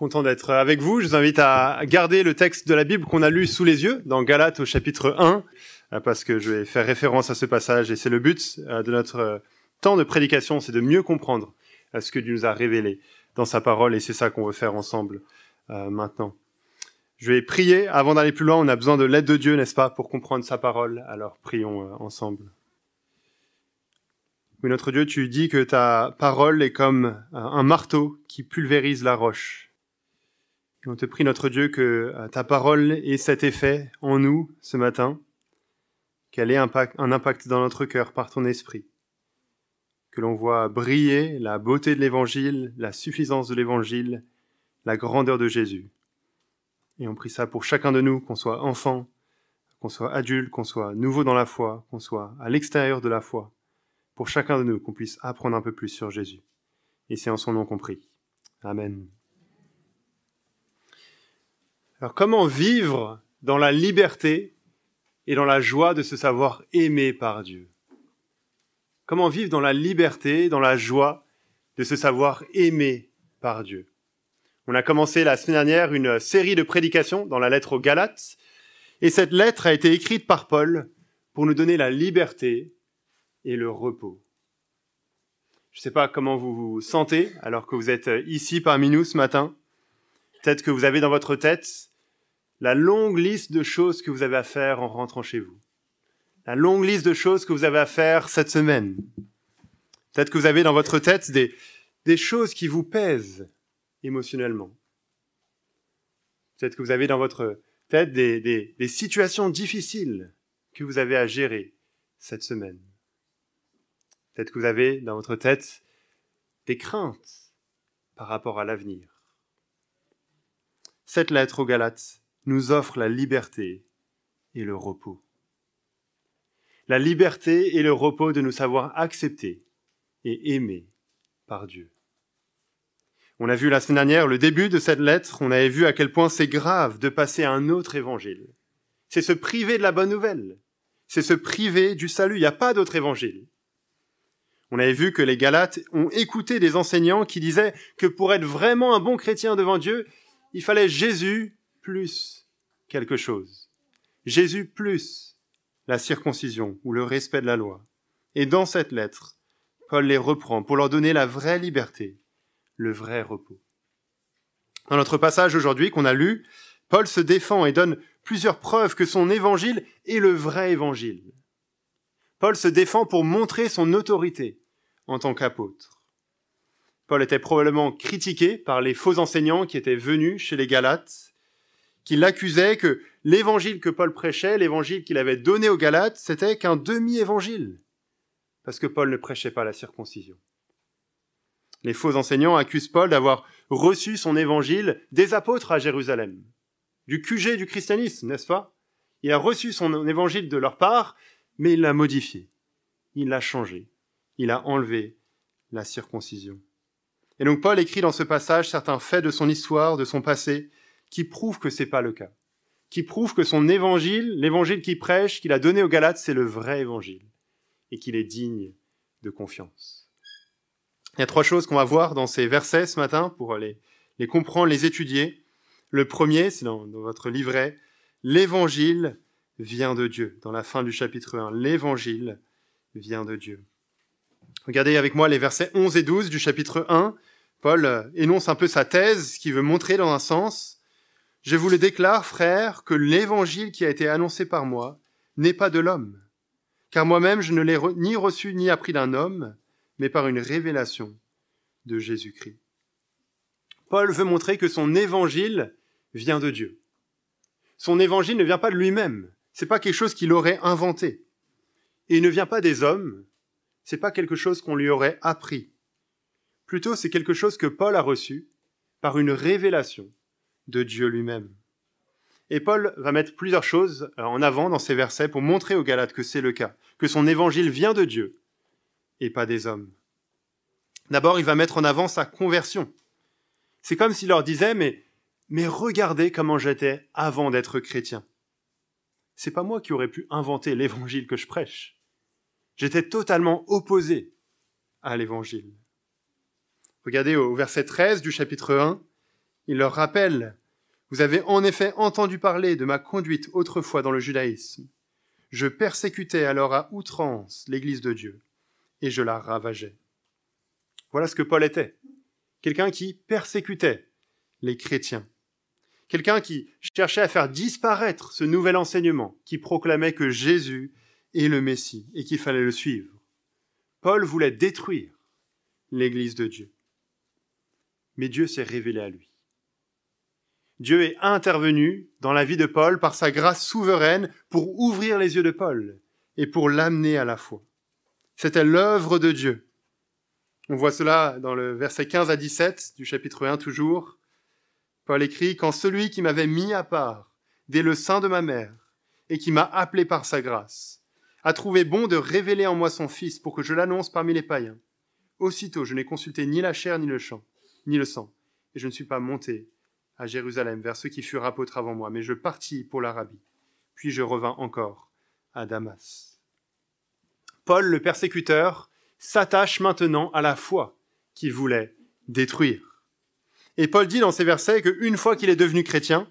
Content d'être avec vous. Je vous invite à garder le texte de la Bible qu'on a lu sous les yeux dans Galates au chapitre 1 euh, parce que je vais faire référence à ce passage et c'est le but euh, de notre euh, temps de prédication, c'est de mieux comprendre ce que Dieu nous a révélé dans sa parole et c'est ça qu'on veut faire ensemble maintenant. Je vais prier avant d'aller plus loin, on a besoin de l'aide de Dieu, n'est-ce pas, pour comprendre sa parole, alors prions ensemble. Oui, notre Dieu, tu dis que ta parole est comme un marteau qui pulvérise la roche et on te prie, notre Dieu, que euh, ta parole ait cet effet en nous ce matin, qu'elle ait un impact dans notre cœur par ton esprit, que l'on voit briller la beauté de l'Évangile, la suffisance de l'Évangile, la grandeur de Jésus. Et on prie ça pour chacun de nous, qu'on soit enfant, qu'on soit adulte, qu'on soit nouveau dans la foi, qu'on soit à l'extérieur de la foi, pour chacun de nous, qu'on puisse apprendre un peu plus sur Jésus. Et c'est en son nom qu'on prie. Amen. Alors comment vivre dans la liberté et dans la joie de se savoir aimé par Dieu Comment vivre dans la liberté, dans la joie de se savoir aimé par Dieu On a commencé la semaine dernière une série de prédications dans la lettre aux Galates, et cette lettre a été écrite par Paul pour nous donner la liberté et le repos. Je ne sais pas comment vous vous sentez alors que vous êtes ici parmi nous ce matin. Peut-être que vous avez dans votre tête la longue liste de choses que vous avez à faire en rentrant chez vous. La longue liste de choses que vous avez à faire cette semaine. Peut-être que vous avez dans votre tête des, des choses qui vous pèsent émotionnellement. Peut-être que vous avez dans votre tête des, des situations difficiles que vous avez à gérer cette semaine. Peut-être que vous avez dans votre tête des craintes par rapport à l'avenir. Cette lettre aux Galates nous offre la liberté et le repos. La liberté et le repos de nous savoir acceptés et aimés par Dieu. On a vu la semaine dernière le début de cette lettre, on avait vu à quel point c'est grave de passer à un autre évangile. C'est se priver de la bonne nouvelle, c'est se priver du salut, il n'y a pas d'autre évangile. On avait vu que les Galates ont écouté des enseignants qui disaient que pour être vraiment un bon chrétien devant Dieu, il fallait Jésus plus quelque chose. Jésus plus la circoncision ou le respect de la loi. Et dans cette lettre, Paul les reprend pour leur donner la vraie liberté, le vrai repos. Dans notre passage aujourd'hui qu'on a lu, Paul se défend et donne plusieurs preuves que son évangile est le vrai évangile. Paul se défend pour montrer son autorité en tant qu'apôtre. Paul était probablement critiqué par les faux enseignants qui étaient venus chez les Galates qui l'accusait que l'évangile que Paul prêchait, l'évangile qu'il avait donné aux Galates, c'était qu'un demi-évangile, parce que Paul ne prêchait pas la circoncision. Les faux enseignants accusent Paul d'avoir reçu son évangile des apôtres à Jérusalem, du QG du christianisme, n'est-ce pas Il a reçu son évangile de leur part, mais il l'a modifié, il l'a changé, il a enlevé la circoncision. Et donc Paul écrit dans ce passage certains faits de son histoire, de son passé, qui prouve que c'est pas le cas, qui prouve que son évangile, l'évangile qu'il prêche, qu'il a donné aux Galates, c'est le vrai évangile et qu'il est digne de confiance. Il y a trois choses qu'on va voir dans ces versets ce matin pour les, comprendre, les étudier. Le premier, c'est dans, dans votre livret, l'évangile vient de Dieu. Dans la fin du chapitre 1, l'évangile vient de Dieu. Regardez avec moi les versets 11 et 12 du chapitre 1. Paul euh, énonce un peu sa thèse, ce qu'il veut montrer dans un sens. Je vous le déclare, frère, que l'évangile qui a été annoncé par moi n'est pas de l'homme, car moi-même je ne l'ai ni reçu ni appris d'un homme, mais par une révélation de Jésus-Christ. Paul veut montrer que son évangile vient de Dieu. Son évangile ne vient pas de lui-même, c'est pas quelque chose qu'il aurait inventé. Et il ne vient pas des hommes, c'est pas quelque chose qu'on lui aurait appris. Plutôt, c'est quelque chose que Paul a reçu par une révélation de Dieu lui-même. Et Paul va mettre plusieurs choses euh, en avant dans ces versets pour montrer aux Galates que c'est le cas, que son évangile vient de Dieu et pas des hommes. D'abord, il va mettre en avant sa conversion. C'est comme s'il leur disait, mais, mais regardez comment j'étais avant d'être chrétien. C'est pas moi qui aurais pu inventer l'évangile que je prêche. J'étais totalement opposé à l'évangile. Regardez au verset 13 du chapitre 1, il leur rappelle vous avez en effet entendu parler de ma conduite autrefois dans le judaïsme. Je persécutais alors à outrance l'Église de Dieu, et je la ravageais. Voilà ce que Paul était. Quelqu'un qui persécutait les chrétiens. Quelqu'un qui cherchait à faire disparaître ce nouvel enseignement qui proclamait que Jésus est le Messie et qu'il fallait le suivre. Paul voulait détruire l'Église de Dieu. Mais Dieu s'est révélé à lui. Dieu est intervenu dans la vie de Paul par sa grâce souveraine pour ouvrir les yeux de Paul et pour l'amener à la foi. C'était l'œuvre de Dieu. On voit cela dans le verset 15 à 17 du chapitre 1 toujours. Paul écrit, Quand celui qui m'avait mis à part dès le sein de ma mère et qui m'a appelé par sa grâce, a trouvé bon de révéler en moi son Fils pour que je l'annonce parmi les païens. Aussitôt je n'ai consulté ni la chair ni le, champ, ni le sang, et je ne suis pas monté à Jérusalem, vers ceux qui furent apôtres avant moi, mais je partis pour l'Arabie, puis je revins encore à Damas. Paul, le persécuteur, s'attache maintenant à la foi qu'il voulait détruire. Et Paul dit dans ces versets qu'une fois qu'il est devenu chrétien,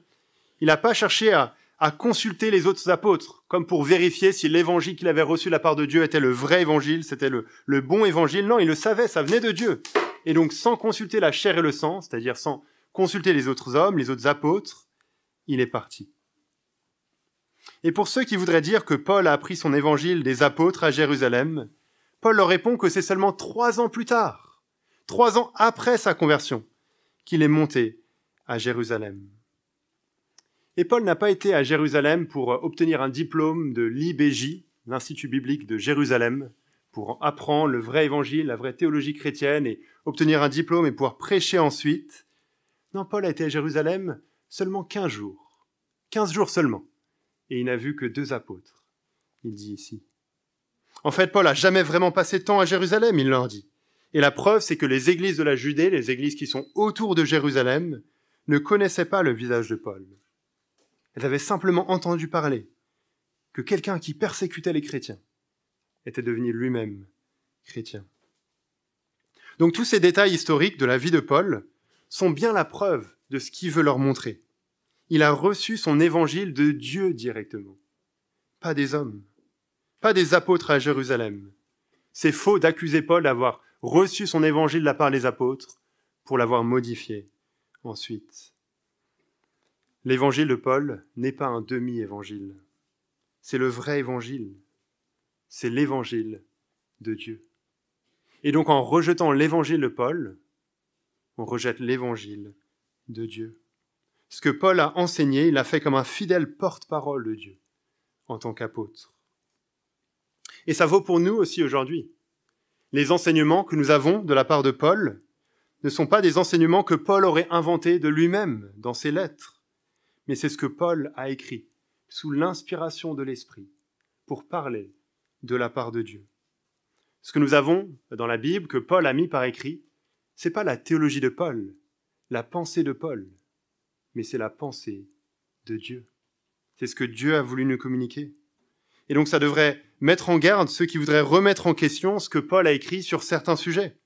il n'a pas cherché à, consulter les autres apôtres, comme pour vérifier si l'évangile qu'il avait reçu de la part de Dieu était le vrai évangile, c'était le, le bon évangile. Non, il le savait, ça venait de Dieu. Et donc sans consulter la chair et le sang, c'est-à-dire sans, consulter les autres hommes, les autres apôtres, il est parti. Et pour ceux qui voudraient dire que Paul a appris son évangile des apôtres à Jérusalem, Paul leur répond que c'est seulement trois ans plus tard, trois ans après sa conversion, qu'il est monté à Jérusalem. Et Paul n'a pas été à Jérusalem pour obtenir un diplôme de l'IBJ, l'Institut biblique de Jérusalem, pour apprendre le vrai évangile, la vraie théologie chrétienne et obtenir un diplôme et pouvoir prêcher ensuite. Non, Paul a été à Jérusalem seulement quinze jours. Quinze jours seulement. Et il n'a vu que deux apôtres, il dit ici. En fait, Paul a jamais vraiment passé de temps à Jérusalem, il leur dit. Et la preuve, c'est que les églises de la Judée, les églises qui sont autour de Jérusalem, ne connaissaient pas le visage de Paul. Elles avaient simplement entendu parler que quelqu'un qui persécutait les chrétiens était devenu lui-même chrétien. Donc tous ces détails historiques de la vie de Paul sont bien la preuve de ce qu'il veut leur montrer. Il a reçu son évangile de Dieu directement, pas des hommes, pas des apôtres à Jérusalem. C'est faux d'accuser Paul d'avoir reçu son évangile de la part des apôtres pour l'avoir modifié ensuite. L'évangile de Paul n'est pas un demi-évangile, c'est le vrai évangile, c'est l'évangile de Dieu. Et donc en rejetant l'évangile de Paul, on rejette l'évangile de Dieu. Ce que Paul a enseigné, il l'a fait comme un fidèle porte-parole de Dieu en tant qu'apôtre. Et ça vaut pour nous aussi aujourd'hui. Les enseignements que nous avons de la part de Paul ne sont pas des enseignements que Paul aurait inventés de lui-même dans ses lettres, mais c'est ce que Paul a écrit sous l'inspiration de l'Esprit pour parler de la part de Dieu. Ce que nous avons dans la Bible, que Paul a mis par écrit, n'est pas la théologie de Paul, la pensée de Paul, mais c'est la pensée de Dieu. C'est ce que Dieu a voulu nous communiquer. Et donc ça devrait mettre en garde ceux qui voudraient remettre en question ce que Paul a écrit sur certains sujets,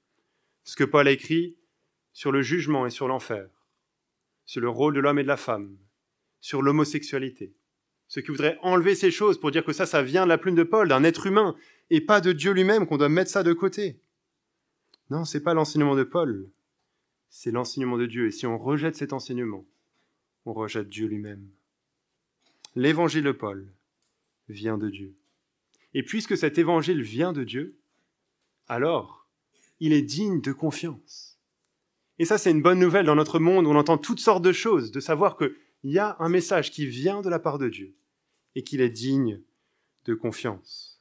ce que Paul a écrit sur le jugement et sur l'enfer, sur le rôle de l'homme et de la femme, sur l'homosexualité. Ceux qui voudraient enlever ces choses pour dire que ça, ça vient de la plume de Paul, d'un être humain, et pas de Dieu lui-même, qu'on doit mettre ça de côté. Non, ce n'est pas l'enseignement de Paul, c'est l'enseignement de Dieu. Et si on rejette cet enseignement, on rejette Dieu lui-même. L'évangile de Paul vient de Dieu. Et puisque cet évangile vient de Dieu, alors il est digne de confiance. Et ça, c'est une bonne nouvelle dans notre monde où on entend toutes sortes de choses, de savoir qu'il y a un message qui vient de la part de Dieu et qu'il est digne de confiance.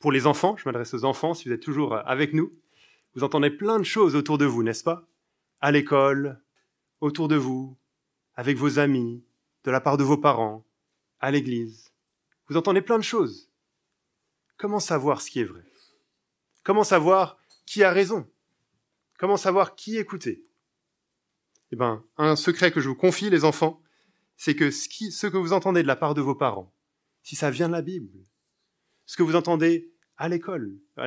Pour les enfants, je m'adresse aux enfants, si vous êtes toujours avec nous, vous entendez plein de choses autour de vous, n'est-ce pas À l'école, autour de vous, avec vos amis, de la part de vos parents, à l'église. Vous entendez plein de choses. Comment savoir ce qui est vrai Comment savoir qui a raison Comment savoir qui écouter Eh bien, un secret que je vous confie, les enfants, c'est que ce, ce que vous entendez de la part de vos parents, si ça vient de la Bible, ce que vous entendez à l'école, à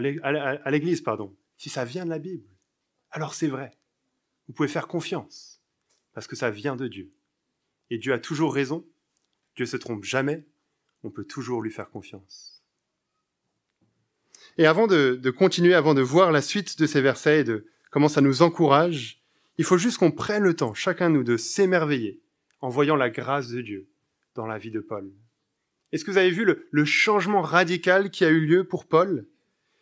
l'église, pardon, si ça vient de la Bible, alors c'est vrai. Vous pouvez faire confiance, parce que ça vient de Dieu. Et Dieu a toujours raison, Dieu se trompe jamais, on peut toujours lui faire confiance. Et avant de, continuer, avant de voir la suite de ces versets et de comment ça nous encourage, il faut juste qu'on prenne le temps, chacun de nous, de s'émerveiller en voyant la grâce de Dieu dans la vie de Paul. Est-ce que vous avez vu le changement radical qui a eu lieu pour Paul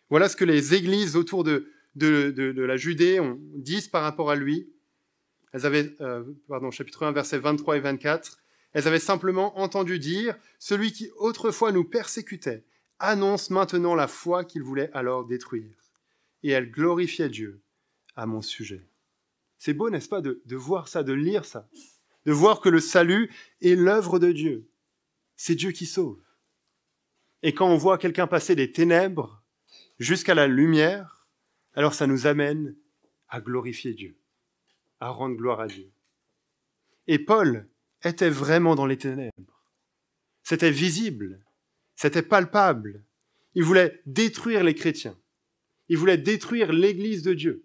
voilà ce que les églises autour de, de, la Judée ont, disent par rapport à lui. Elles avaient, euh, pardon, chapitre 1, versets 23 et 24. Elles avaient simplement entendu dire Celui qui autrefois nous persécutait annonce maintenant la foi qu'il voulait alors détruire. Et elles glorifiaient Dieu à mon sujet. C'est beau, n'est-ce pas, de, de voir ça, de lire ça, de voir que le salut est l'œuvre de Dieu. C'est Dieu qui sauve. Et quand on voit quelqu'un passer des ténèbres jusqu'à la lumière, alors ça nous amène à glorifier Dieu, à rendre gloire à Dieu. Et Paul était vraiment dans les ténèbres. C'était visible, c'était palpable. Il voulait détruire les chrétiens. Il voulait détruire l'Église de Dieu.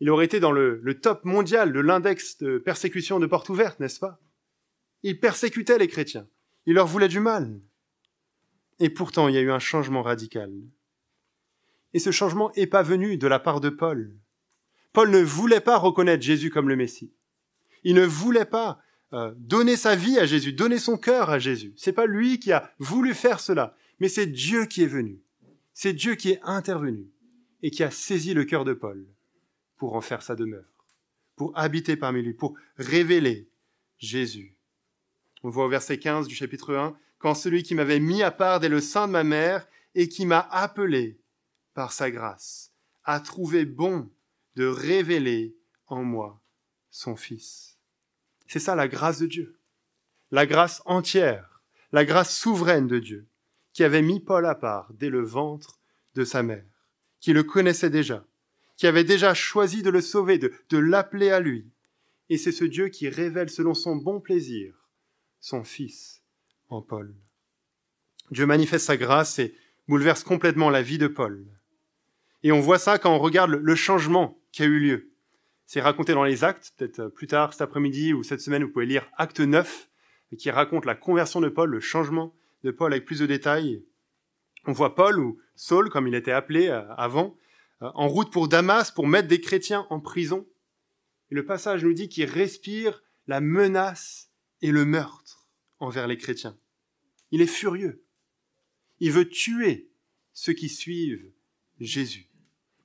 Il aurait été dans le, top mondial de l'index de persécution de porte ouverte, n'est-ce pas Il persécutait les chrétiens. Il leur voulait du mal. Et pourtant, il y a eu un changement radical. Et ce changement n'est pas venu de la part de Paul. Paul ne voulait pas reconnaître Jésus comme le Messie. Il ne voulait pas euh, donner sa vie à Jésus, donner son cœur à Jésus. C'est pas lui qui a voulu faire cela, mais c'est Dieu qui est venu. C'est Dieu qui est intervenu et qui a saisi le cœur de Paul pour en faire sa demeure, pour habiter parmi lui, pour révéler Jésus. On voit au verset 15 du chapitre 1, Quand celui qui m'avait mis à part dès le sein de ma mère et qui m'a appelé par sa grâce, a trouvé bon de révéler en moi son Fils. C'est ça la grâce de Dieu, la grâce entière, la grâce souveraine de Dieu, qui avait mis Paul à part dès le ventre de sa mère, qui le connaissait déjà, qui avait déjà choisi de le sauver, de, de l'appeler à lui. Et c'est ce Dieu qui révèle selon son bon plaisir son Fils en Paul. Dieu manifeste sa grâce et bouleverse complètement la vie de Paul. Et on voit ça quand on regarde le changement qui a eu lieu. C'est raconté dans les actes, peut-être euh, plus tard cet après-midi ou cette semaine, vous pouvez lire Acte 9, qui raconte la conversion de Paul, le changement de Paul avec plus de détails. On voit Paul, ou Saul, comme il était appelé euh, avant, euh, en route pour Damas pour mettre des chrétiens en prison. Et le passage nous dit qu'il respire la menace et le meurtre envers les chrétiens. Il est furieux. Il veut tuer ceux qui suivent Jésus.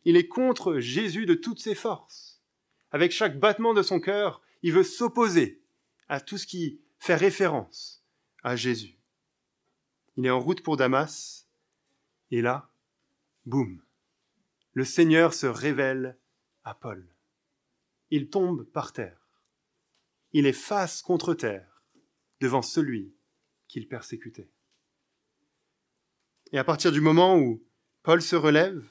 Il est contre Jésus de toutes ses forces. Avec chaque battement de son cœur, il veut s'opposer à tout ce qui fait référence à Jésus. Il est en route pour Damas, et là, boum, le Seigneur se révèle à Paul. Il tombe par terre. Il est face contre terre devant celui qu'il persécutait. Et à partir du moment où Paul se relève,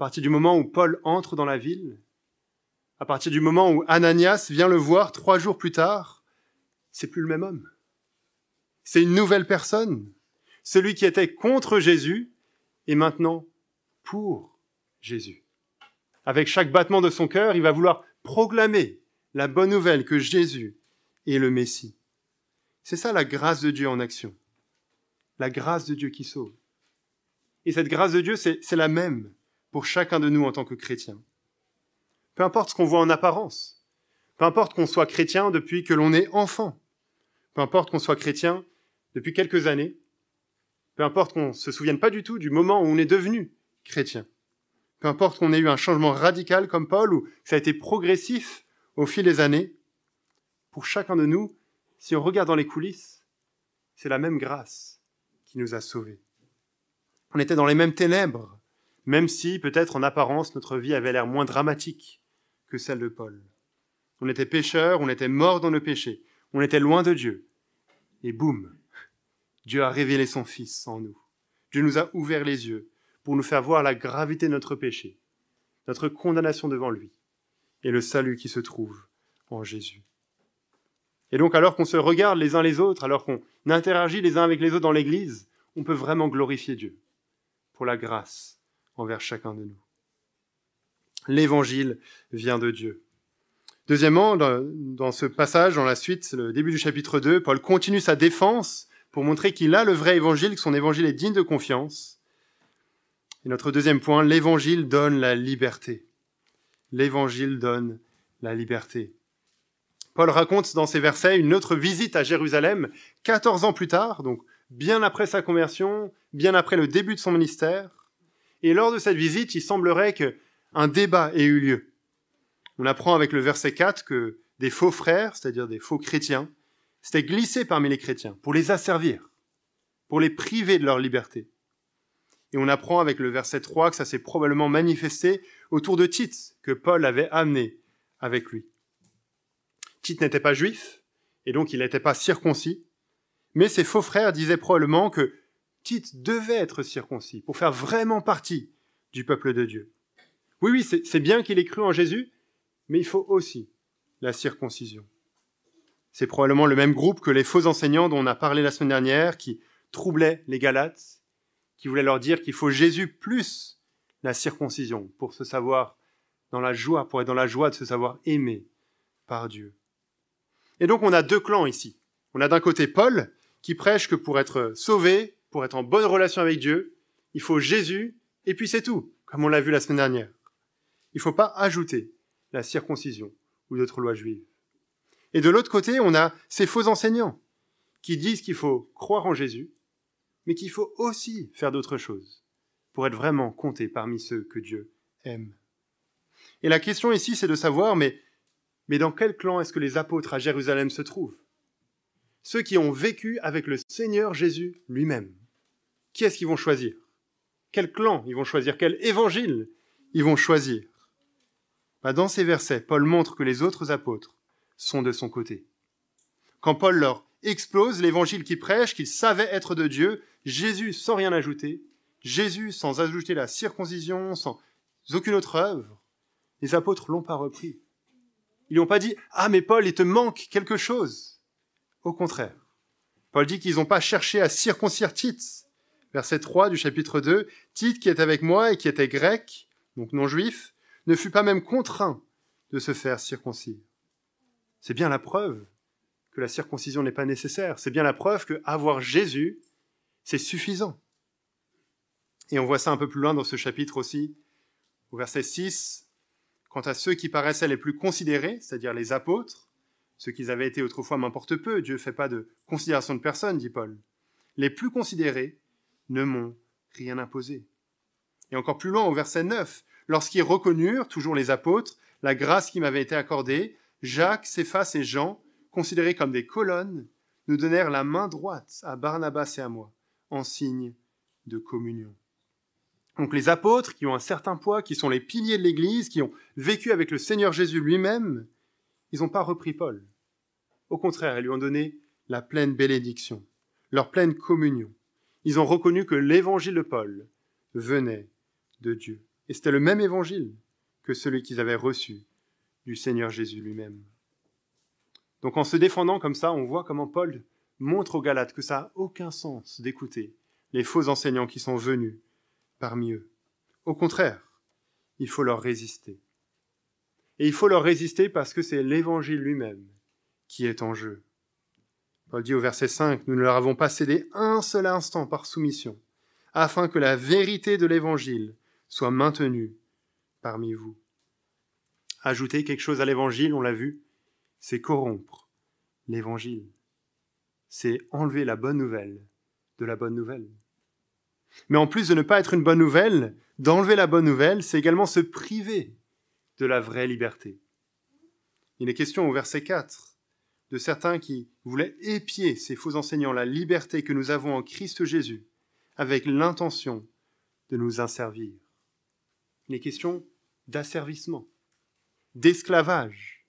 à partir du moment où Paul entre dans la ville, à partir du moment où Ananias vient le voir trois jours plus tard, c'est plus le même homme. C'est une nouvelle personne. Celui qui était contre Jésus est maintenant pour Jésus. Avec chaque battement de son cœur, il va vouloir proclamer la bonne nouvelle que Jésus est le Messie. C'est ça la grâce de Dieu en action. La grâce de Dieu qui sauve. Et cette grâce de Dieu, c'est la même pour chacun de nous en tant que chrétien. Peu importe ce qu'on voit en apparence, peu importe qu'on soit chrétien depuis que l'on est enfant, peu importe qu'on soit chrétien depuis quelques années, peu importe qu'on ne se souvienne pas du tout du moment où on est devenu chrétien, peu importe qu'on ait eu un changement radical comme Paul ou ça a été progressif au fil des années, pour chacun de nous, si on regarde dans les coulisses, c'est la même grâce qui nous a sauvés. On était dans les mêmes ténèbres, même si peut-être en apparence notre vie avait l'air moins dramatique que celle de Paul. On était pécheurs, on était morts dans le péché, on était loin de Dieu. Et boum, Dieu a révélé son Fils en nous. Dieu nous a ouvert les yeux pour nous faire voir la gravité de notre péché, notre condamnation devant lui, et le salut qui se trouve en Jésus. Et donc alors qu'on se regarde les uns les autres, alors qu'on interagit les uns avec les autres dans l'Église, on peut vraiment glorifier Dieu pour la grâce envers chacun de nous. L'évangile vient de Dieu. Deuxièmement, dans ce passage, dans la suite, le début du chapitre 2, Paul continue sa défense pour montrer qu'il a le vrai évangile, que son évangile est digne de confiance. Et notre deuxième point, l'évangile donne la liberté. L'évangile donne la liberté. Paul raconte dans ces versets une autre visite à Jérusalem, 14 ans plus tard, donc bien après sa conversion, bien après le début de son ministère. Et lors de cette visite, il semblerait qu'un débat ait eu lieu. On apprend avec le verset 4 que des faux frères, c'est-à-dire des faux chrétiens, s'étaient glissés parmi les chrétiens pour les asservir, pour les priver de leur liberté. Et on apprend avec le verset 3 que ça s'est probablement manifesté autour de Tite, que Paul avait amené avec lui. Tite n'était pas juif, et donc il n'était pas circoncis, mais ses faux frères disaient probablement que Tite devait être circoncis pour faire vraiment partie du peuple de Dieu. Oui, oui, c'est bien qu'il ait cru en Jésus, mais il faut aussi la circoncision. C'est probablement le même groupe que les faux enseignants dont on a parlé la semaine dernière, qui troublaient les Galates, qui voulaient leur dire qu'il faut Jésus plus la circoncision pour se savoir dans la joie, pour être dans la joie de se savoir aimé par Dieu. Et donc on a deux clans ici. On a d'un côté Paul, qui prêche que pour être sauvé, pour être en bonne relation avec Dieu, il faut Jésus, et puis c'est tout, comme on l'a vu la semaine dernière. Il ne faut pas ajouter la circoncision ou d'autres lois juives. Et de l'autre côté, on a ces faux enseignants qui disent qu'il faut croire en Jésus, mais qu'il faut aussi faire d'autres choses pour être vraiment compté parmi ceux que Dieu aime. Et la question ici, c'est de savoir, mais, mais dans quel clan est-ce que les apôtres à Jérusalem se trouvent Ceux qui ont vécu avec le Seigneur Jésus lui-même qui est-ce qu'ils vont choisir Quel clan ils vont choisir Quel évangile ils vont choisir bah, Dans ces versets, Paul montre que les autres apôtres sont de son côté. Quand Paul leur explose l'évangile qu'il prêche, qu'il savait être de Dieu, Jésus sans rien ajouter, Jésus sans ajouter la circoncision, sans aucune autre œuvre, les apôtres l'ont pas repris. Ils n'ont pas dit Ah, mais Paul, il te manque quelque chose. Au contraire, Paul dit qu'ils n'ont pas cherché à circoncire Tite, verset 3 du chapitre 2, Tite qui est avec moi et qui était grec, donc non juif, ne fut pas même contraint de se faire circoncire. C'est bien la preuve que la circoncision n'est pas nécessaire. C'est bien la preuve que avoir Jésus, c'est suffisant. Et on voit ça un peu plus loin dans ce chapitre aussi, au verset 6. Quant à ceux qui paraissaient les plus considérés, c'est-à-dire les apôtres, ceux qu'ils avaient été autrefois m'importe peu, Dieu ne fait pas de considération de personne, dit Paul. Les plus considérés ne m'ont rien imposé. Et encore plus loin, au verset 9, lorsqu'ils reconnurent, toujours les apôtres, la grâce qui m'avait été accordée, Jacques, Céphas et Jean, considérés comme des colonnes, nous donnèrent la main droite à Barnabas et à moi, en signe de communion. Donc les apôtres, qui ont un certain poids, qui sont les piliers de l'Église, qui ont vécu avec le Seigneur Jésus lui-même, ils n'ont pas repris Paul. Au contraire, ils lui ont donné la pleine bénédiction, leur pleine communion ils ont reconnu que l'évangile de Paul venait de Dieu. Et c'était le même évangile que celui qu'ils avaient reçu du Seigneur Jésus lui-même. Donc en se défendant comme ça, on voit comment Paul montre aux Galates que ça n'a aucun sens d'écouter les faux enseignants qui sont venus parmi eux. Au contraire, il faut leur résister. Et il faut leur résister parce que c'est l'Évangile lui-même qui est en jeu. Paul dit au verset 5, Nous ne leur avons pas cédé un seul instant par soumission, afin que la vérité de l'Évangile soit maintenue parmi vous. Ajouter quelque chose à l'Évangile, on l'a vu, c'est corrompre l'Évangile. C'est enlever la bonne nouvelle de la bonne nouvelle. Mais en plus de ne pas être une bonne nouvelle, d'enlever la bonne nouvelle, c'est également se priver de la vraie liberté. Il est question au verset 4 de certains qui voulaient épier ces faux enseignants la liberté que nous avons en Christ Jésus, avec l'intention de nous inservir. Il est question d'asservissement, d'esclavage.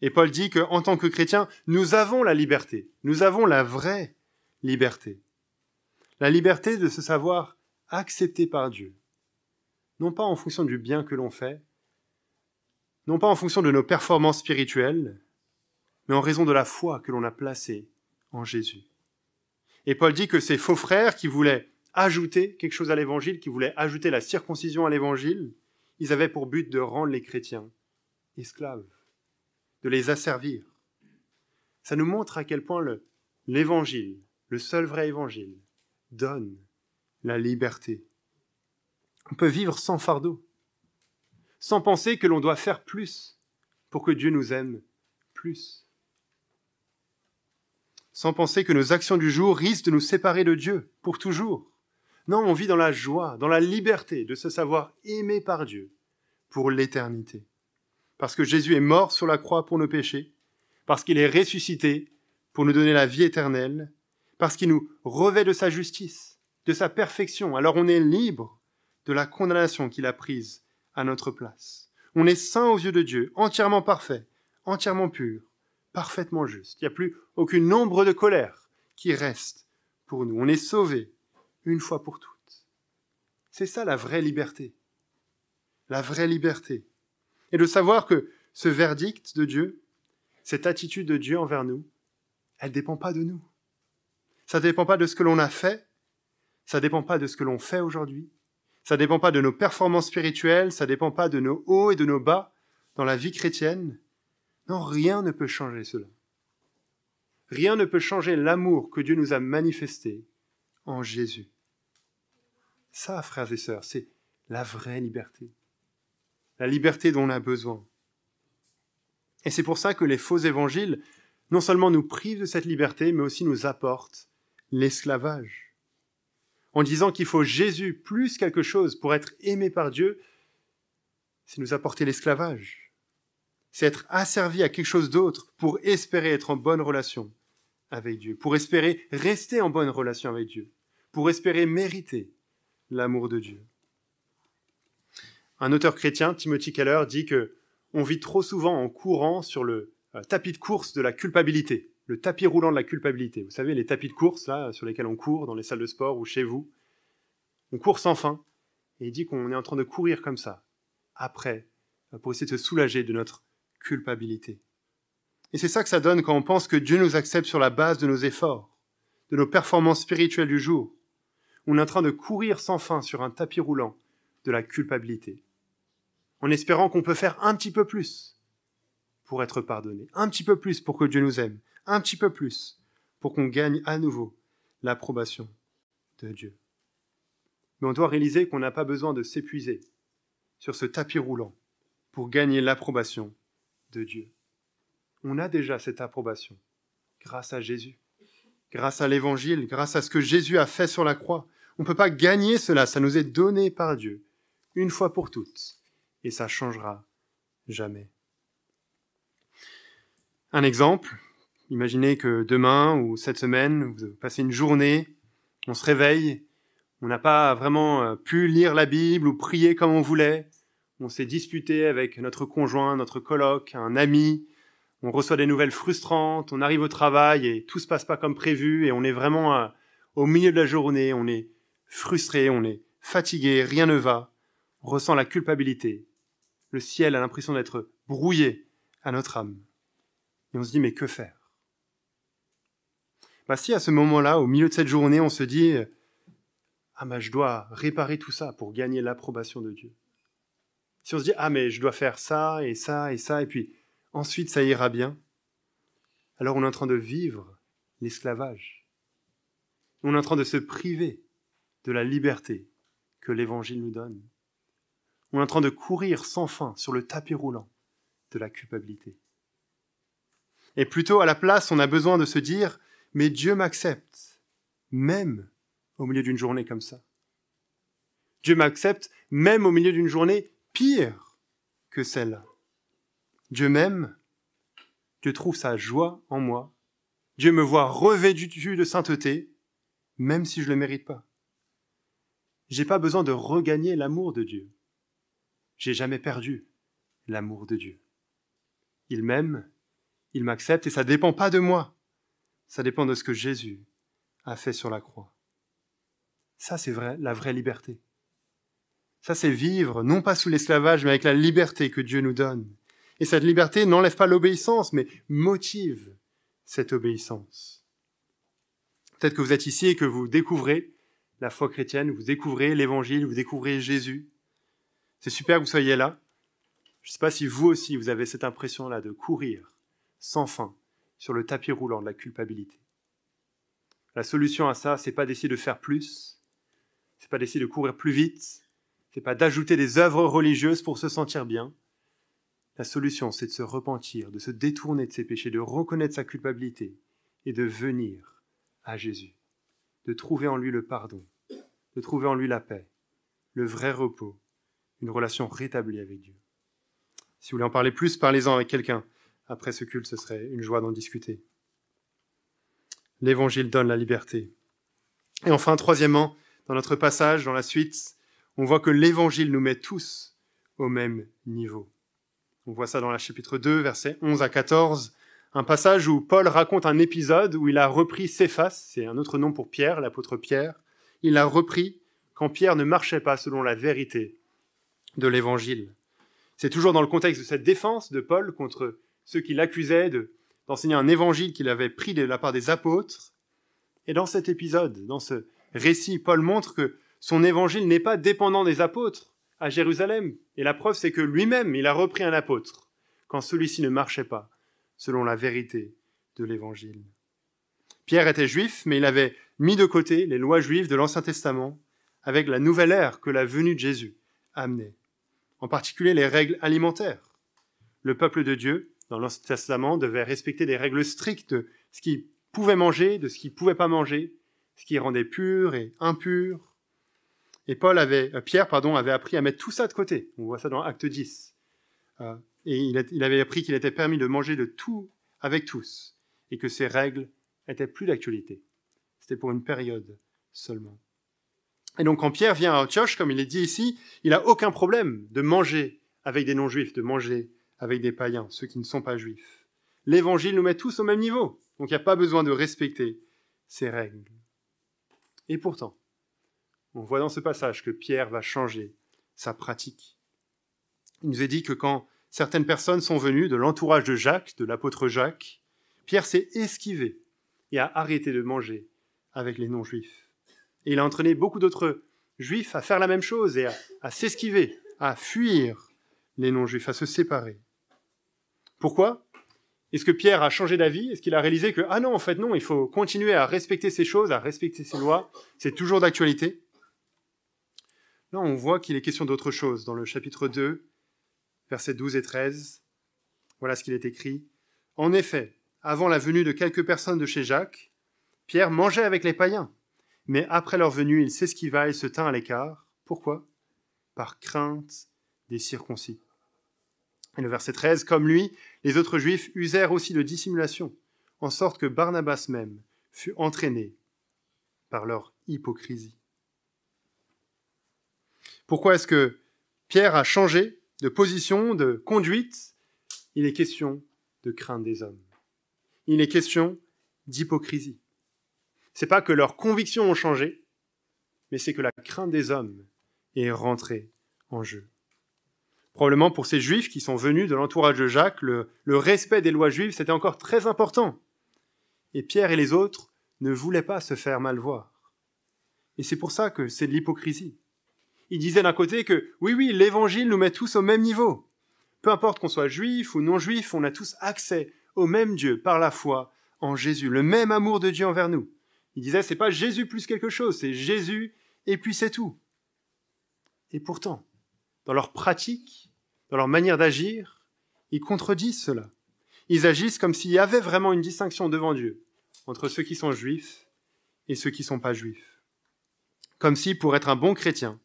Et Paul dit qu'en tant que chrétiens, nous avons la liberté, nous avons la vraie liberté. La liberté de se savoir accepté par Dieu, non pas en fonction du bien que l'on fait, non pas en fonction de nos performances spirituelles, mais en raison de la foi que l'on a placée en Jésus. Et Paul dit que ces faux frères qui voulaient ajouter quelque chose à l'évangile, qui voulaient ajouter la circoncision à l'évangile, ils avaient pour but de rendre les chrétiens esclaves, de les asservir. Ça nous montre à quel point le, l'évangile, le seul vrai évangile, donne la liberté. On peut vivre sans fardeau, sans penser que l'on doit faire plus pour que Dieu nous aime plus sans penser que nos actions du jour risquent de nous séparer de Dieu pour toujours. Non, on vit dans la joie, dans la liberté de se savoir aimé par Dieu pour l'éternité. Parce que Jésus est mort sur la croix pour nos péchés, parce qu'il est ressuscité pour nous donner la vie éternelle, parce qu'il nous revêt de sa justice, de sa perfection, alors on est libre de la condamnation qu'il a prise à notre place. On est saint aux yeux de Dieu, entièrement parfait, entièrement pur, parfaitement juste. Il n'y a plus aucune ombre de colère qui reste pour nous. On est sauvé une fois pour toutes. C'est ça la vraie liberté. La vraie liberté. Et de savoir que ce verdict de Dieu, cette attitude de Dieu envers nous, elle ne dépend pas de nous. Ça ne dépend pas de ce que l'on a fait, ça ne dépend pas de ce que l'on fait aujourd'hui, ça ne dépend pas de nos performances spirituelles, ça ne dépend pas de nos hauts et de nos bas dans la vie chrétienne, non, rien ne peut changer cela. Rien ne peut changer l'amour que Dieu nous a manifesté en Jésus. Ça, frères et sœurs, c'est la vraie liberté. La liberté dont on a besoin. Et c'est pour ça que les faux évangiles non seulement nous privent de cette liberté, mais aussi nous apportent l'esclavage. En disant qu'il faut Jésus plus quelque chose pour être aimé par Dieu, c'est nous apporter l'esclavage c'est être asservi à quelque chose d'autre pour espérer être en bonne relation avec Dieu, pour espérer rester en bonne relation avec Dieu, pour espérer mériter l'amour de Dieu. Un auteur chrétien, Timothy Keller, dit que on vit trop souvent en courant sur le euh, tapis de course de la culpabilité, le tapis roulant de la culpabilité. Vous savez, les tapis de course, là, sur lesquels on court dans les salles de sport ou chez vous. On court sans fin. Et il dit qu'on est en train de courir comme ça, après, pour essayer de se soulager de notre culpabilité. Et c'est ça que ça donne quand on pense que Dieu nous accepte sur la base de nos efforts, de nos performances spirituelles du jour. On est en train de courir sans fin sur un tapis roulant de la culpabilité, en espérant qu'on peut faire un petit peu plus pour être pardonné, un petit peu plus pour que Dieu nous aime, un petit peu plus pour qu'on gagne à nouveau l'approbation de Dieu. Mais on doit réaliser qu'on n'a pas besoin de s'épuiser sur ce tapis roulant pour gagner l'approbation Dieu. On a déjà cette approbation grâce à Jésus, grâce à l'Évangile, grâce à ce que Jésus a fait sur la croix. On ne peut pas gagner cela, ça nous est donné par Dieu, une fois pour toutes, et ça changera jamais. Un exemple, imaginez que demain ou cette semaine, vous passez une journée, on se réveille, on n'a pas vraiment euh, pu lire la Bible ou prier comme on voulait, on s'est disputé avec notre conjoint, notre coloc, un ami, on reçoit des nouvelles frustrantes, on arrive au travail et tout se passe pas comme prévu et on est vraiment euh, au milieu de la journée, on est frustré, on est fatigué, rien ne va, on ressent la culpabilité. Le ciel a l'impression d'être brouillé à notre âme. Et on se dit mais que faire bah, si à ce moment-là, au milieu de cette journée, on se dit euh, ah mais bah, je dois réparer tout ça pour gagner l'approbation de Dieu si on se dit ah mais je dois faire ça et ça et ça et puis ensuite ça ira bien, alors on est en train de vivre l'esclavage. On est en train de se priver de la liberté que l'Évangile nous donne. On est en train de courir sans fin sur le tapis roulant de la culpabilité. Et plutôt à la place, on a besoin de se dire, mais Dieu m'accepte, même au milieu d'une journée comme ça. Dieu m'accepte même au milieu d'une journée pire que celle-là. Dieu m'aime, Dieu trouve sa joie en moi, Dieu me voit revêtu de sainteté, même si je ne le mérite pas. J'ai pas besoin de regagner l'amour de Dieu. J'ai jamais perdu l'amour de Dieu. Il m'aime, il m'accepte et ça dépend pas de moi. Ça dépend de ce que Jésus a fait sur la croix. Ça, c'est vrai, la vraie liberté. Ça, c'est vivre, non pas sous l'esclavage, mais avec la liberté que Dieu nous donne. Et cette liberté n'enlève pas l'obéissance, mais motive cette obéissance. Peut-être que vous êtes ici et que vous découvrez la foi chrétienne, vous découvrez l'évangile, vous découvrez Jésus. C'est super que vous soyez là. Je ne sais pas si vous aussi, vous avez cette impression-là de courir sans fin sur le tapis roulant de la culpabilité. La solution à ça, c'est pas d'essayer de faire plus, c'est pas d'essayer de courir plus vite, n'est pas d'ajouter des œuvres religieuses pour se sentir bien. La solution, c'est de se repentir, de se détourner de ses péchés, de reconnaître sa culpabilité et de venir à Jésus, de trouver en lui le pardon, de trouver en lui la paix, le vrai repos, une relation rétablie avec Dieu. Si vous voulez en parler plus, parlez-en avec quelqu'un. Après ce culte, ce serait une joie d'en discuter. L'Évangile donne la liberté. Et enfin, troisièmement, dans notre passage, dans la suite, on voit que l'Évangile nous met tous au même niveau. On voit ça dans la chapitre 2, versets 11 à 14, un passage où Paul raconte un épisode où il a repris Céphas, c'est un autre nom pour Pierre, l'apôtre Pierre, il a repris quand Pierre ne marchait pas selon la vérité de l'Évangile. C'est toujours dans le contexte de cette défense de Paul contre ceux qui l'accusaient d'enseigner un évangile qu'il avait pris de la part des apôtres. Et dans cet épisode, dans ce récit, Paul montre que son évangile n'est pas dépendant des apôtres à Jérusalem. Et la preuve, c'est que lui-même, il a repris un apôtre quand celui-ci ne marchait pas selon la vérité de l'évangile. Pierre était juif, mais il avait mis de côté les lois juives de l'Ancien Testament avec la nouvelle ère que la venue de Jésus amenait, en particulier les règles alimentaires. Le peuple de Dieu, dans l'Ancien Testament, devait respecter des règles strictes de ce qu'il pouvait manger, de ce qu'il ne pouvait pas manger, ce qui rendait pur et impur, et Paul avait, euh, Pierre pardon, avait appris à mettre tout ça de côté. On voit ça dans Acte 10. Euh, et il, avait appris qu'il était permis de manger de tout avec tous, et que ces règles étaient plus d'actualité. C'était pour une période seulement. Et donc quand Pierre vient à Antioche, comme il est dit ici, il n'a aucun problème de manger avec des non-juifs, de manger avec des païens, ceux qui ne sont pas juifs. L'Évangile nous met tous au même niveau, donc il n'y a pas besoin de respecter ces règles. Et pourtant, on voit dans ce passage que Pierre va changer sa pratique. Il nous est dit que quand certaines personnes sont venues de l'entourage de Jacques, de l'apôtre Jacques, Pierre s'est esquivé et a arrêté de manger avec les non-juifs. Et il a entraîné beaucoup d'autres juifs à faire la même chose et à, s'esquiver, à fuir les non-juifs, à se séparer. Pourquoi Est-ce que Pierre a changé d'avis Est-ce qu'il a réalisé que, ah non, en fait, non, il faut continuer à respecter ces choses, à respecter ces lois, c'est toujours d'actualité Là, on voit qu'il est question d'autre chose. Dans le chapitre 2, versets 12 et 13, voilà ce qu'il est écrit. En effet, avant la venue de quelques personnes de chez Jacques, Pierre mangeait avec les païens. Mais après leur venue, il s'esquiva et se tint à l'écart. Pourquoi Par crainte des circoncis. Et le verset 13, comme lui, les autres juifs usèrent aussi de dissimulation, en sorte que Barnabas même fut entraîné par leur hypocrisie. Pourquoi est-ce que Pierre a changé de position, de conduite Il est question de crainte des hommes. Il est question d'hypocrisie. C'est pas que leurs convictions ont changé, mais c'est que la crainte des hommes est rentrée en jeu. Probablement pour ces juifs qui sont venus de l'entourage de Jacques, le, le respect des lois juives, c'était encore très important. Et Pierre et les autres ne voulaient pas se faire mal voir. Et c'est pour ça que c'est de l'hypocrisie. Il disait d'un côté que oui, oui, l'évangile nous met tous au même niveau. Peu importe qu'on soit juif ou non juif, on a tous accès au même Dieu par la foi en Jésus, le même amour de Dieu envers nous. Il disait, c'est pas Jésus plus quelque chose, c'est Jésus et puis c'est tout. Et pourtant, dans leur pratique, dans leur manière d'agir, ils contredisent cela. Ils agissent comme s'il y avait vraiment une distinction devant Dieu entre ceux qui sont juifs et ceux qui ne sont pas juifs. Comme si, pour être un bon chrétien,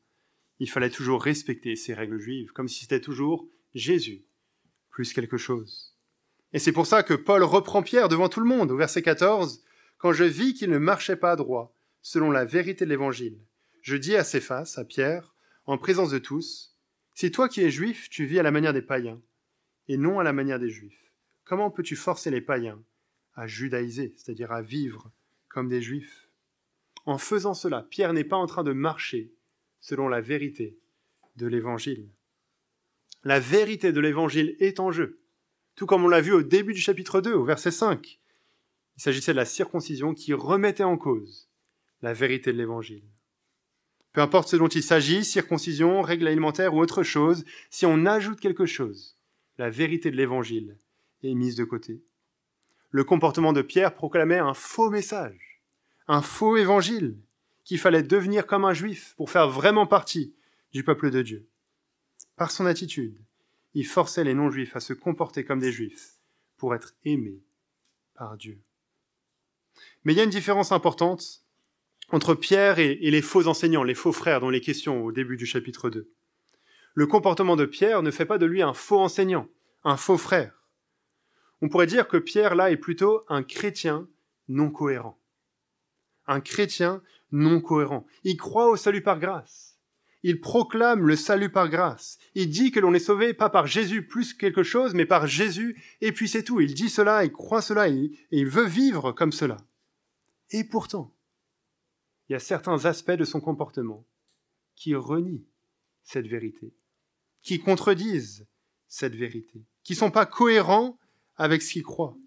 il fallait toujours respecter ces règles juives, comme si c'était toujours Jésus, plus quelque chose. Et c'est pour ça que Paul reprend Pierre devant tout le monde au verset 14, Quand je vis qu'il ne marchait pas droit, selon la vérité de l'Évangile, je dis à ses faces, à Pierre, en présence de tous, Si toi qui es juif, tu vis à la manière des païens, et non à la manière des juifs, comment peux-tu forcer les païens à judaïser, c'est-à-dire à vivre comme des juifs En faisant cela, Pierre n'est pas en train de marcher selon la vérité de l'Évangile. La vérité de l'Évangile est en jeu, tout comme on l'a vu au début du chapitre 2, au verset 5. Il s'agissait de la circoncision qui remettait en cause la vérité de l'Évangile. Peu importe ce dont il s'agit, circoncision, règles alimentaires ou autre chose, si on ajoute quelque chose, la vérité de l'Évangile est mise de côté. Le comportement de Pierre proclamait un faux message, un faux évangile qu'il fallait devenir comme un juif pour faire vraiment partie du peuple de Dieu. Par son attitude, il forçait les non-juifs à se comporter comme des juifs pour être aimés par Dieu. Mais il y a une différence importante entre Pierre et, les faux enseignants, les faux frères dont les questions au début du chapitre 2. Le comportement de Pierre ne fait pas de lui un faux enseignant, un faux frère. On pourrait dire que Pierre, là, est plutôt un chrétien non cohérent. Un chrétien non cohérent. Il croit au salut par grâce. Il proclame le salut par grâce. Il dit que l'on est sauvé pas par Jésus plus quelque chose, mais par Jésus, et puis c'est tout. Il dit cela, il croit cela, et il veut vivre comme cela. Et pourtant, il y a certains aspects de son comportement qui renient cette vérité, qui contredisent cette vérité, qui ne sont pas cohérents avec ce qu'il croit.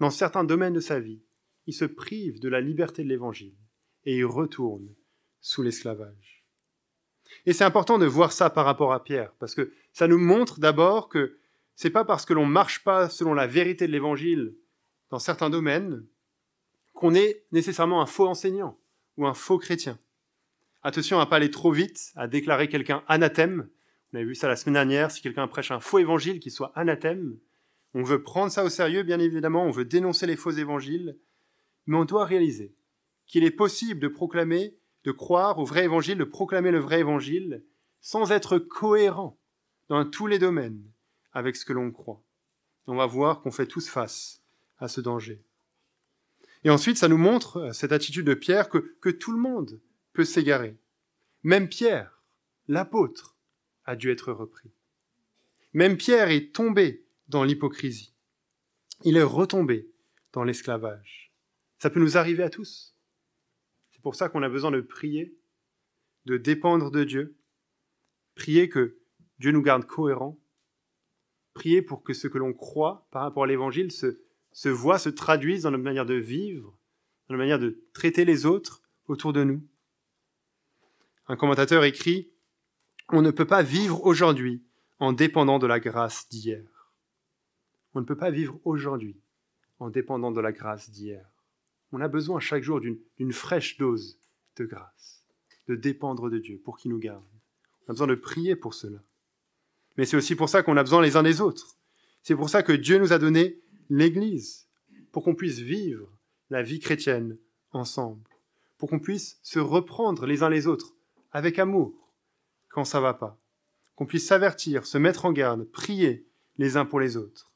Dans certains domaines de sa vie, il se prive de la liberté de l'Évangile et il retournent sous l'esclavage. Et c'est important de voir ça par rapport à Pierre, parce que ça nous montre d'abord que c'est pas parce que l'on marche pas selon la vérité de l'évangile dans certains domaines qu'on est nécessairement un faux enseignant ou un faux chrétien. Attention à pas aller trop vite, à déclarer quelqu'un anathème. On a vu ça la semaine dernière, si quelqu'un prêche un faux évangile, qui soit anathème. On veut prendre ça au sérieux, bien évidemment, on veut dénoncer les faux évangiles, mais on doit réaliser qu'il est possible de proclamer, de croire au vrai évangile, de proclamer le vrai évangile, sans être cohérent dans tous les domaines avec ce que l'on croit. On va voir qu'on fait tous face à ce danger. Et ensuite, ça nous montre, euh, cette attitude de Pierre, que, tout le monde peut s'égarer. Même Pierre, l'apôtre, a dû être repris. Même Pierre est tombé dans l'hypocrisie. Il est retombé dans l'esclavage. Ça peut nous arriver à tous. C'est pour ça qu'on a besoin de prier, de dépendre de Dieu, prier que Dieu nous garde cohérents, prier pour que ce que l'on croit par rapport à l'Évangile se, se voit, se traduise dans notre manière de vivre, dans notre manière de traiter les autres autour de nous. Un commentateur écrit On ne peut pas vivre aujourd'hui en dépendant de la grâce d'hier. On ne peut pas vivre aujourd'hui en dépendant de la grâce d'hier. On a besoin chaque jour d'une fraîche dose de grâce, de dépendre de Dieu pour qu'il nous garde. On a besoin de prier pour cela. Mais c'est aussi pour ça qu'on a besoin les uns des autres. C'est pour ça que Dieu nous a donné l'Église, pour qu'on puisse vivre la vie chrétienne ensemble, pour qu'on puisse se reprendre les uns les autres avec amour quand ça ne va pas, qu'on puisse s'avertir, se mettre en garde, prier les uns pour les autres.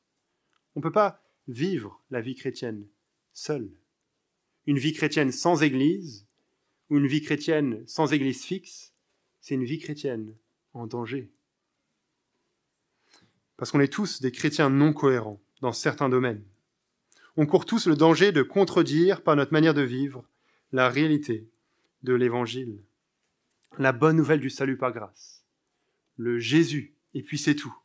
On ne peut pas vivre la vie chrétienne seul. Une vie chrétienne sans Église ou une vie chrétienne sans Église fixe, c'est une vie chrétienne en danger. Parce qu'on est tous des chrétiens non cohérents dans certains domaines. On court tous le danger de contredire par notre manière de vivre la réalité de l'Évangile, la bonne nouvelle du salut par grâce, le Jésus, et puis c'est tout.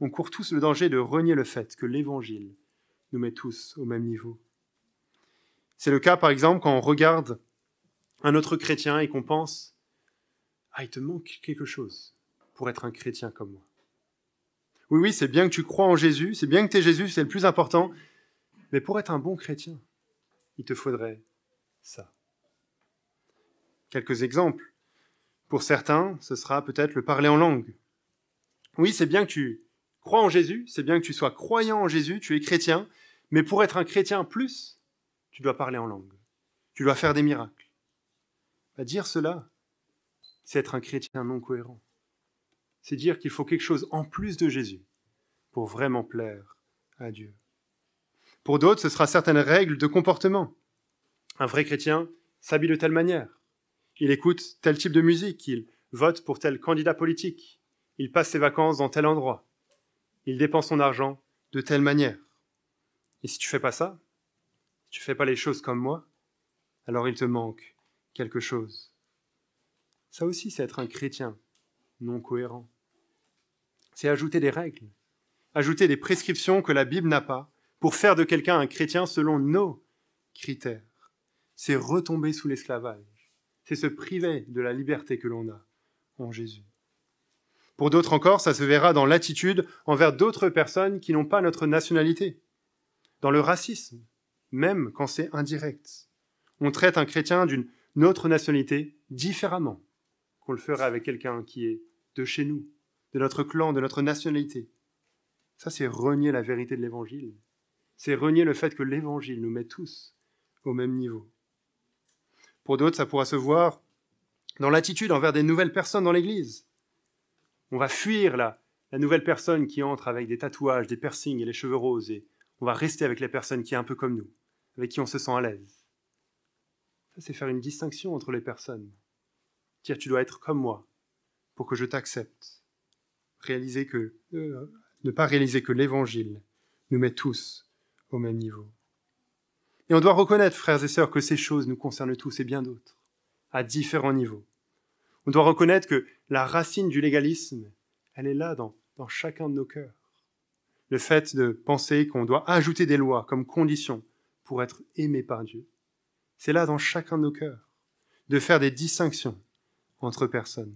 On court tous le danger de renier le fait que l'Évangile nous met tous au même niveau. C'est le cas, par exemple, quand on regarde un autre chrétien et qu'on pense Ah, il te manque quelque chose pour être un chrétien comme moi. Oui, oui, c'est bien que tu crois en Jésus, c'est bien que tu es Jésus, c'est le plus important, mais pour être un bon chrétien, il te faudrait ça. Quelques exemples. Pour certains, ce sera peut-être le parler en langue. Oui, c'est bien que tu crois en Jésus, c'est bien que tu sois croyant en Jésus, tu es chrétien, mais pour être un chrétien plus, tu dois parler en langue, tu dois faire des miracles. Bah, dire cela, c'est être un chrétien non cohérent. C'est dire qu'il faut quelque chose en plus de Jésus pour vraiment plaire à Dieu. Pour d'autres, ce sera certaines règles de comportement. Un vrai chrétien s'habille de telle manière, il écoute tel type de musique, il vote pour tel candidat politique, il passe ses vacances dans tel endroit, il dépense son argent de telle manière. Et si tu fais pas ça, tu fais pas les choses comme moi, alors il te manque quelque chose. Ça aussi, c'est être un chrétien non cohérent. C'est ajouter des règles, ajouter des prescriptions que la Bible n'a pas pour faire de quelqu'un un chrétien selon nos critères. C'est retomber sous l'esclavage. C'est se priver de la liberté que l'on a en Jésus. Pour d'autres encore, ça se verra dans l'attitude envers d'autres personnes qui n'ont pas notre nationalité, dans le racisme, même quand c'est indirect. On traite un chrétien d'une autre nationalité différemment qu'on le ferait avec quelqu'un qui est de chez nous, de notre clan, de notre nationalité. Ça, c'est renier la vérité de l'Évangile. C'est renier le fait que l'Évangile nous met tous au même niveau. Pour d'autres, ça pourra se voir dans l'attitude envers des nouvelles personnes dans l'Église. On va fuir la, la nouvelle personne qui entre avec des tatouages, des piercings et les cheveux roses, et on va rester avec les personnes qui est un peu comme nous avec qui on se sent à l'aise. Ça, c'est faire une distinction entre les personnes. Dire tu dois être comme moi pour que je t'accepte. Réaliser que euh, ne pas réaliser que l'Évangile nous met tous au même niveau. Et on doit reconnaître, frères et sœurs, que ces choses nous concernent tous et bien d'autres, à différents niveaux. On doit reconnaître que la racine du légalisme, elle est là dans, dans chacun de nos cœurs. Le fait de penser qu'on doit ajouter des lois comme condition pour être aimé par Dieu. C'est là dans chacun de nos cœurs, de faire des distinctions entre personnes.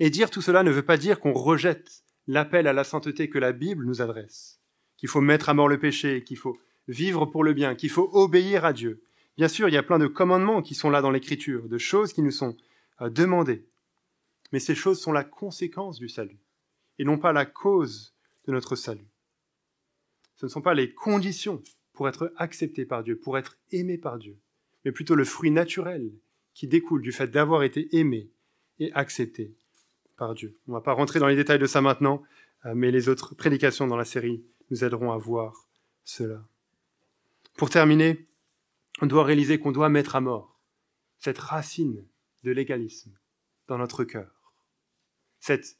Et dire tout cela ne veut pas dire qu'on rejette l'appel à la sainteté que la Bible nous adresse, qu'il faut mettre à mort le péché, qu'il faut vivre pour le bien, qu'il faut obéir à Dieu. Bien sûr, il y a plein de commandements qui sont là dans l'Écriture, de choses qui nous sont euh, demandées. Mais ces choses sont la conséquence du salut, et non pas la cause de notre salut. Ce ne sont pas les conditions pour être accepté par Dieu, pour être aimé par Dieu, mais plutôt le fruit naturel qui découle du fait d'avoir été aimé et accepté par Dieu. On ne va pas rentrer dans les détails de ça maintenant, euh, mais les autres prédications dans la série nous aideront à voir cela. Pour terminer, on doit réaliser qu'on doit mettre à mort cette racine de l'égalisme dans notre cœur, cette,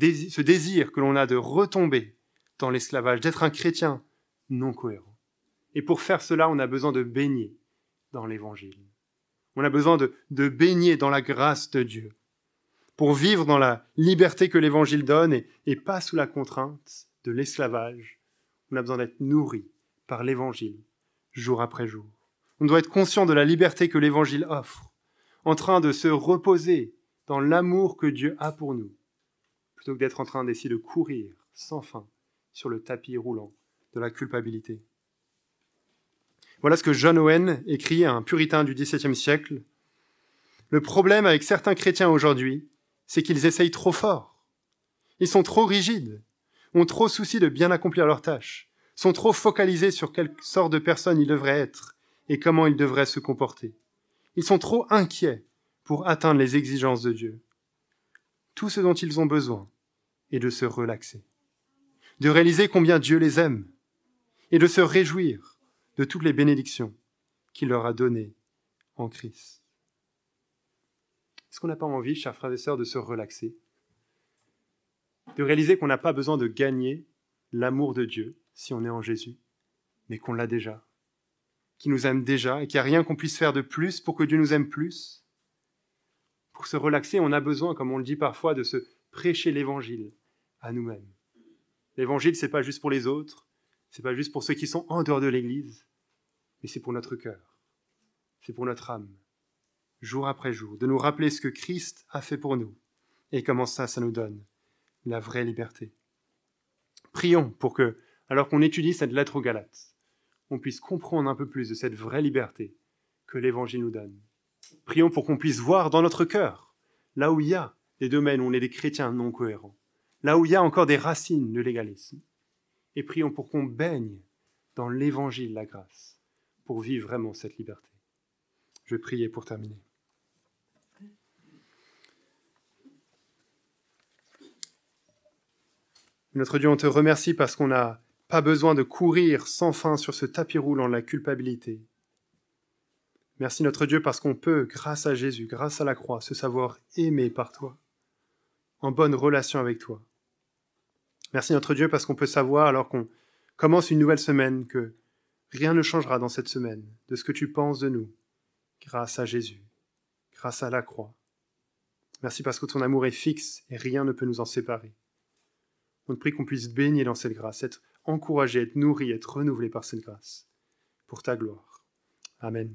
ce désir que l'on a de retomber dans l'esclavage, d'être un chrétien non cohérent. Et pour faire cela, on a besoin de baigner dans l'Évangile. On a besoin de, baigner dans la grâce de Dieu pour vivre dans la liberté que l'Évangile donne et pas sous la contrainte de l'esclavage. On a besoin d'être nourri par l'Évangile jour après jour. On doit être conscient de la liberté que l'Évangile offre, en train de se reposer dans l'amour que Dieu a pour nous, plutôt que d'être en train d'essayer de courir sans fin sur le tapis roulant de la culpabilité. Voilà ce que John Owen écrit à un puritain du XVIIe siècle. Le problème avec certains chrétiens aujourd'hui, c'est qu'ils essayent trop fort. Ils sont trop rigides, ont trop souci de bien accomplir leurs tâches, sont trop focalisés sur quelle sorte de personne ils devraient être et comment ils devraient se comporter. Ils sont trop inquiets pour atteindre les exigences de Dieu. Tout ce dont ils ont besoin est de se relaxer, de réaliser combien Dieu les aime, et de se réjouir de toutes les bénédictions qu'il leur a données en Christ. Est-ce qu'on n'a pas envie, chers frères et sœurs, de se relaxer, de réaliser qu'on n'a pas besoin de gagner l'amour de Dieu si on est en Jésus, mais qu'on l'a déjà, qui nous aime déjà et qu'il n'y a rien qu'on puisse faire de plus pour que Dieu nous aime plus. Pour se relaxer, on a besoin, comme on le dit parfois, de se prêcher l'évangile à nous-mêmes. L'évangile, c'est pas juste pour les autres, n'est pas juste pour ceux qui sont en dehors de l'Église, mais c'est pour notre cœur, c'est pour notre âme, jour après jour, de nous rappeler ce que Christ a fait pour nous et comment ça, ça nous donne la vraie liberté. Prions pour que, alors qu'on étudie cette lettre aux Galates, on puisse comprendre un peu plus de cette vraie liberté que l'Évangile nous donne. Prions pour qu'on puisse voir dans notre cœur, là où il y a des domaines où on est des chrétiens non cohérents, là où il y a encore des racines de l'égalisme, et prions pour qu'on baigne dans l'évangile, la grâce, pour vivre vraiment cette liberté. Je vais prier pour terminer. Notre Dieu, on te remercie parce qu'on n'a pas besoin de courir sans fin sur ce tapis roulant de la culpabilité. Merci notre Dieu parce qu'on peut, grâce à Jésus, grâce à la croix, se savoir aimé par toi, en bonne relation avec toi. Merci notre Dieu parce qu'on peut savoir alors qu'on commence une nouvelle semaine que rien ne changera dans cette semaine de ce que tu penses de nous grâce à Jésus, grâce à la croix. Merci parce que ton amour est fixe et rien ne peut nous en séparer. On te prie qu'on puisse baigner dans cette grâce, être encouragé, être nourri, être renouvelé par cette grâce, pour ta gloire. Amen.